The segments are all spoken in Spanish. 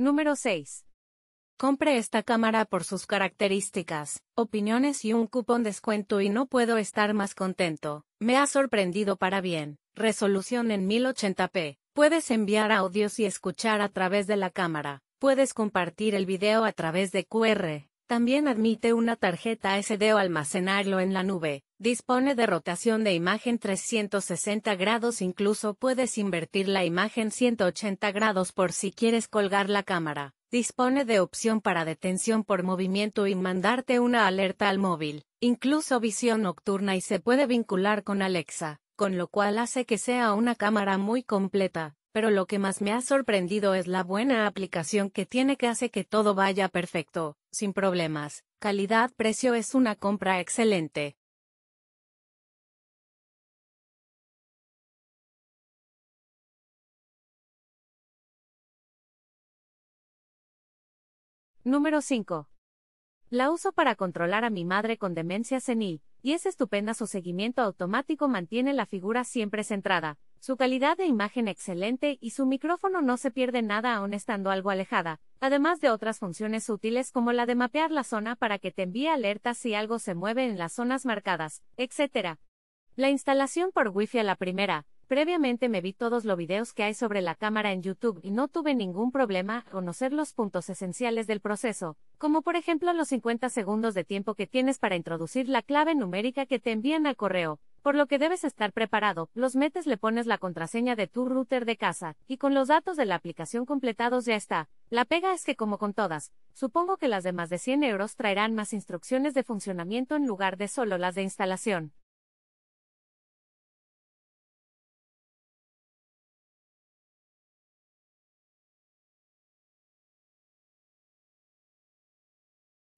Número 6. Compre esta cámara por sus características, opiniones y un cupón descuento y no puedo estar más contento. Me ha sorprendido para bien. Resolución en 1080p. Puedes enviar audios y escuchar a través de la cámara. Puedes compartir el video a través de QR. También admite una tarjeta SD o almacenarlo en la nube, dispone de rotación de imagen 360 grados, incluso puedes invertir la imagen 180 grados por si quieres colgar la cámara, dispone de opción para detención por movimiento y mandarte una alerta al móvil, incluso visión nocturna y se puede vincular con Alexa, con lo cual hace que sea una cámara muy completa pero lo que más me ha sorprendido es la buena aplicación que tiene que hace que todo vaya perfecto, sin problemas. Calidad-precio es una compra excelente. Número 5. La uso para controlar a mi madre con demencia senil, y es estupenda su seguimiento automático mantiene la figura siempre centrada, su calidad de imagen excelente y su micrófono no se pierde nada aún estando algo alejada, además de otras funciones útiles como la de mapear la zona para que te envíe alertas si algo se mueve en las zonas marcadas, etc. La instalación por Wi-Fi a la primera. Previamente me vi todos los videos que hay sobre la cámara en YouTube y no tuve ningún problema conocer los puntos esenciales del proceso, como por ejemplo los 50 segundos de tiempo que tienes para introducir la clave numérica que te envían al correo, por lo que debes estar preparado. Los metes le pones la contraseña de tu router de casa, y con los datos de la aplicación completados ya está. La pega es que como con todas, supongo que las de más de 100 euros traerán más instrucciones de funcionamiento en lugar de solo las de instalación.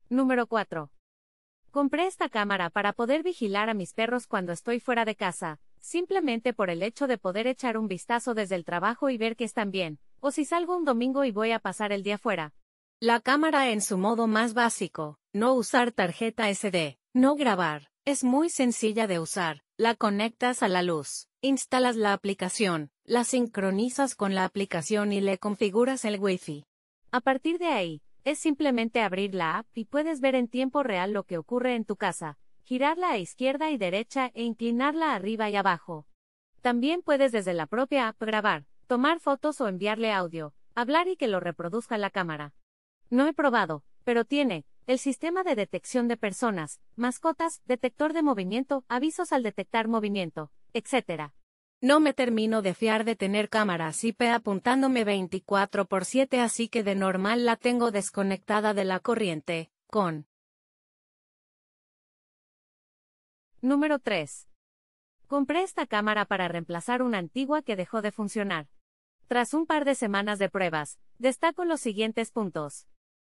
Número 4. Compré esta cámara para poder vigilar a mis perros cuando estoy fuera de casa, simplemente por el hecho de poder echar un vistazo desde el trabajo y ver que están bien, o si salgo un domingo y voy a pasar el día fuera. La cámara en su modo más básico, no usar tarjeta SD, no grabar, es muy sencilla de usar, la conectas a la luz, instalas la aplicación, la sincronizas con la aplicación y le configuras el Wi-Fi. A partir de ahí, es simplemente abrir la app y puedes ver en tiempo real lo que ocurre en tu casa, girarla a izquierda y derecha e inclinarla arriba y abajo. También puedes desde la propia app grabar, tomar fotos o enviarle audio, hablar y que lo reproduzca la cámara. No he probado, pero tiene el sistema de detección de personas, mascotas, detector de movimiento, avisos al detectar movimiento, etc. No me termino de fiar de tener cámaras IP apuntándome 24 por 7 así que de normal la tengo desconectada de la corriente, con. Número 3. Compré esta cámara para reemplazar una antigua que dejó de funcionar. Tras un par de semanas de pruebas, destaco los siguientes puntos.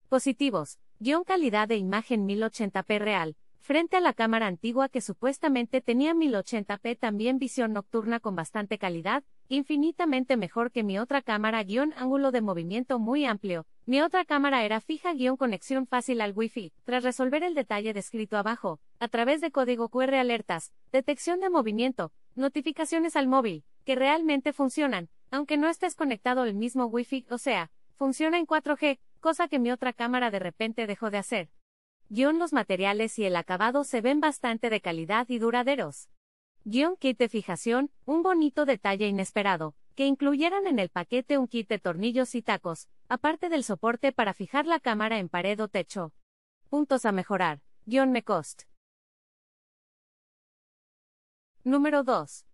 Positivos, guión calidad de imagen 1080p real, frente a la cámara antigua que supuestamente tenía 1080p también visión nocturna con bastante calidad, infinitamente mejor que mi otra cámara guión ángulo de movimiento muy amplio. Mi otra cámara era fija guión conexión fácil al Wi-Fi. Tras resolver el detalle descrito abajo, a través de código QR alertas, detección de movimiento, notificaciones al móvil, que realmente funcionan, aunque no estés conectado al mismo Wi-Fi, o sea, funciona en 4G, cosa que mi otra cámara de repente dejó de hacer. Guión los materiales y el acabado se ven bastante de calidad y duraderos. Guión kit de fijación, un bonito detalle inesperado, que incluyeran en el paquete un kit de tornillos y tacos, aparte del soporte para fijar la cámara en pared o techo. Puntos a mejorar. Guión me cost. Número 2.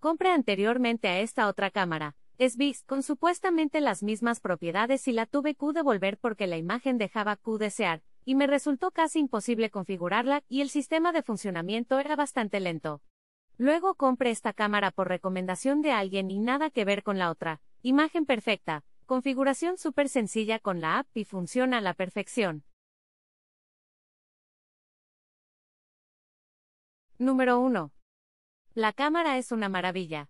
Compré anteriormente a esta otra cámara, SBIX, con supuestamente las mismas propiedades y la tuve Q devolver porque la imagen dejaba Q desear, y me resultó casi imposible configurarla y el sistema de funcionamiento era bastante lento. Luego compré esta cámara por recomendación de alguien y nada que ver con la otra, imagen perfecta, configuración súper sencilla con la app y funciona a la perfección. Número 1. La cámara es una maravilla.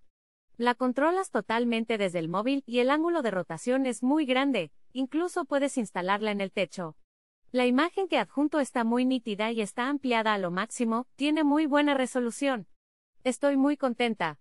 La controlas totalmente desde el móvil y el ángulo de rotación es muy grande, incluso puedes instalarla en el techo. La imagen que adjunto está muy nítida y está ampliada a lo máximo, tiene muy buena resolución. Estoy muy contenta.